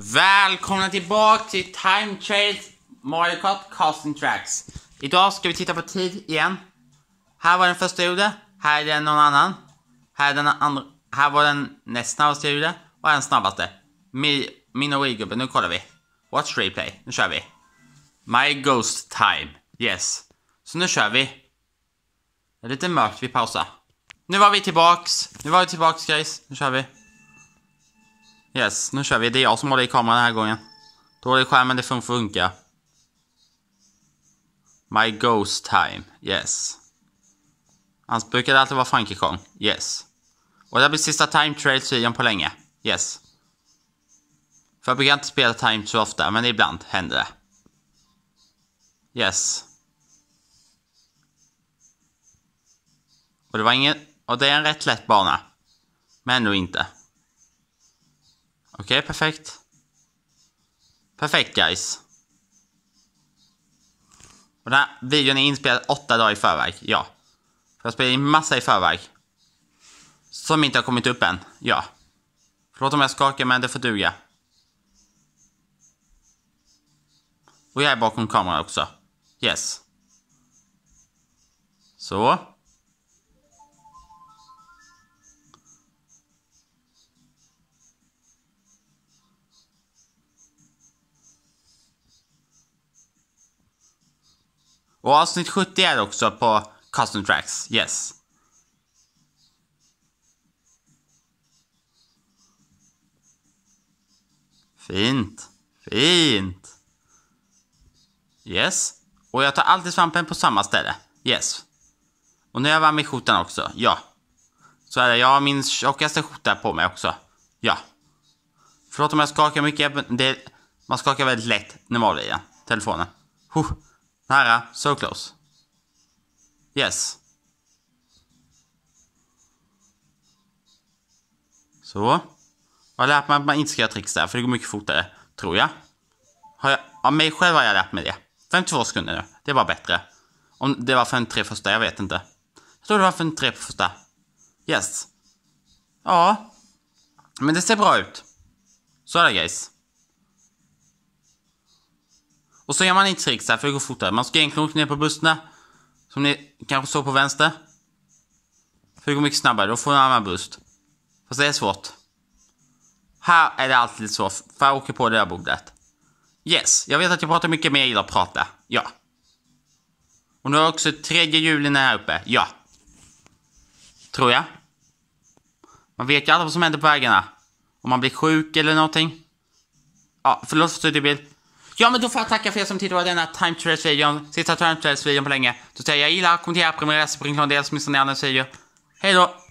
Välkomna tillbaka till Time Trails Mario Kart Casting Tracks. Idag ska vi titta på tid igen. Här var den första jag gjorde, här är den någon annan. Här, den andra, här var den näst snabbaste jag gjorde och här är den snabbaste. min och gubbe nu kollar vi. Watch replay, nu kör vi. My Ghost Time, yes. Så nu kör vi. Det är lite mörkt, vi pausar. Nu var vi tillbaks, nu var vi tillbaks guys, nu kör vi. Yes, nu kör vi. Det är jag som håller i kameran den här gången. Dålig skärm men det funkar. My Ghost Time. Yes. Annars brukar det alltid vara Funky Kong. Yes. Och det här blir sista Time Trails-videon på länge. Yes. För jag brukar inte spela Time så ofta, men ibland händer det. Yes. Och det var ingen... Och det är en rätt lätt bana. Men ändå inte. Okej, okay, perfekt. Perfekt guys. Och den här videon är inspelad åtta dagar i förväg, ja. För jag spelar in massa i förväg. Som inte har kommit upp än, ja. Förlåt om jag skakar men det får duga. Och jag är bakom kameran också. Yes. Så. Och avsnitt 70 är också på Custom Tracks. Yes. Fint. Fint. Yes. Och jag tar alltid svampen på samma ställe. Yes. Och nu har jag varm i skjortan också. Ja. Så är det. Jag har min tjockaste skjorta på mig också. Ja. Förlåt om jag skakar mycket. Det, man skakar väldigt lätt när man håller i den. Telefonen. Huh. Nära. So close. Yes. Så. Jag har lärt mig att man inte ska göra tricks där, för det går mycket fortare. Tror jag. Har jag av mig själv har jag lärt mig det. 52 sekunder nu. Det var bättre. Om det var 53 första, jag vet inte. Jag tror det var 53 första. Yes. Ja. Men det ser bra ut. Så är det guys. Och så gör man inte här för det går fortare. Man ska egentligen åka ner på bussarna. Som ni kanske såg på vänster. För det går mycket snabbare, då får man en annan buss. Fast det är svårt. Här är det alltid lite svårt, för jag åker på det där bordet. Yes, jag vet att jag pratar mycket mer, jag gillar att prata. Ja. Och nu har jag också tredje julen här uppe. Ja. Tror jag. Man vet ju aldrig vad som händer på vägarna. Om man blir sjuk eller någonting. Ja, förlåt för studiebild. Ja, men då får jag tacka för er som tittade på denna Time Trails-videon. Sista Time Trails-videon på länge. Då säger jag gilla, kommentera, prenumerera, spring på en del som missar ni andras videor. Hej då!